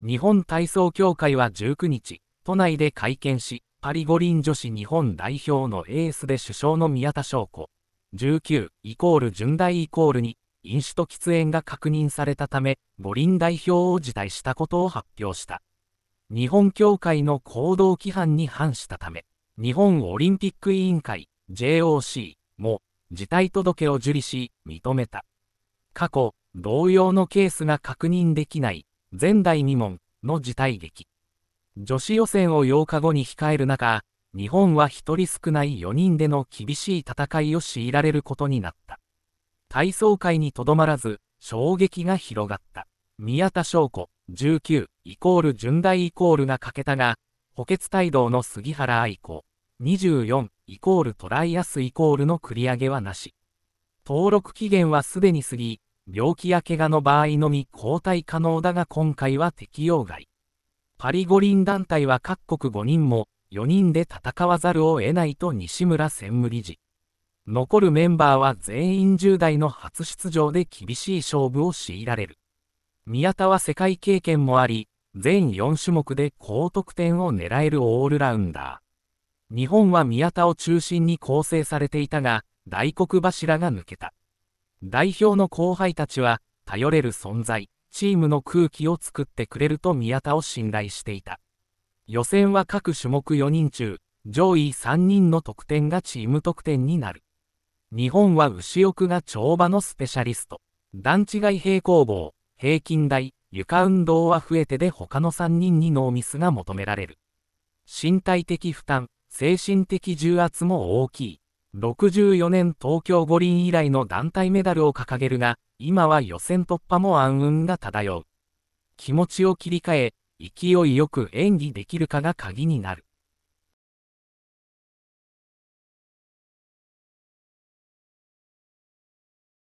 日本体操協会は19日、都内で会見し、パリ五輪女子日本代表のエースで首相の宮田翔子、19イコール順大イコールに、飲酒と喫煙が確認されたため、五輪代表を辞退したことを発表した。日本協会の行動規範に反したため、日本オリンピック委員会、JOC も、辞退届を受理し、認めた。過去、同様のケースが確認できない前代未聞の事態劇。女子予選を8日後に控える中、日本は1人少ない4人での厳しい戦いを強いられることになった。体操界にとどまらず、衝撃が広がった。宮田翔子、19、イコール順大イコールが欠けたが、補欠帯同の杉原愛子、24、イコールトライアスイコールの繰り上げはなし。登録期限はすでに過ぎ、病気や怪我の場合のみ交代可能だが今回は適用外。パリ五輪団体は各国5人も4人で戦わざるを得ないと西村専務理事。残るメンバーは全員10代の初出場で厳しい勝負を強いられる。宮田は世界経験もあり、全4種目で高得点を狙えるオールラウンダー。日本は宮田を中心に構成されていたが、大黒柱が抜けた。代表の後輩たちは、頼れる存在、チームの空気を作ってくれると宮田を信頼していた。予選は各種目4人中、上位3人の得点がチーム得点になる。日本は牛奥が跳馬のスペシャリスト。段違い平行棒、平均台、床運動は増えてで他の3人にノーミスが求められる。身体的負担、精神的重圧も大きい。64年東京五輪以来の団体メダルを掲げるが、今は予選突破も暗雲が漂う。気持ちを切り替え、勢いよく演技できるかが鍵になる。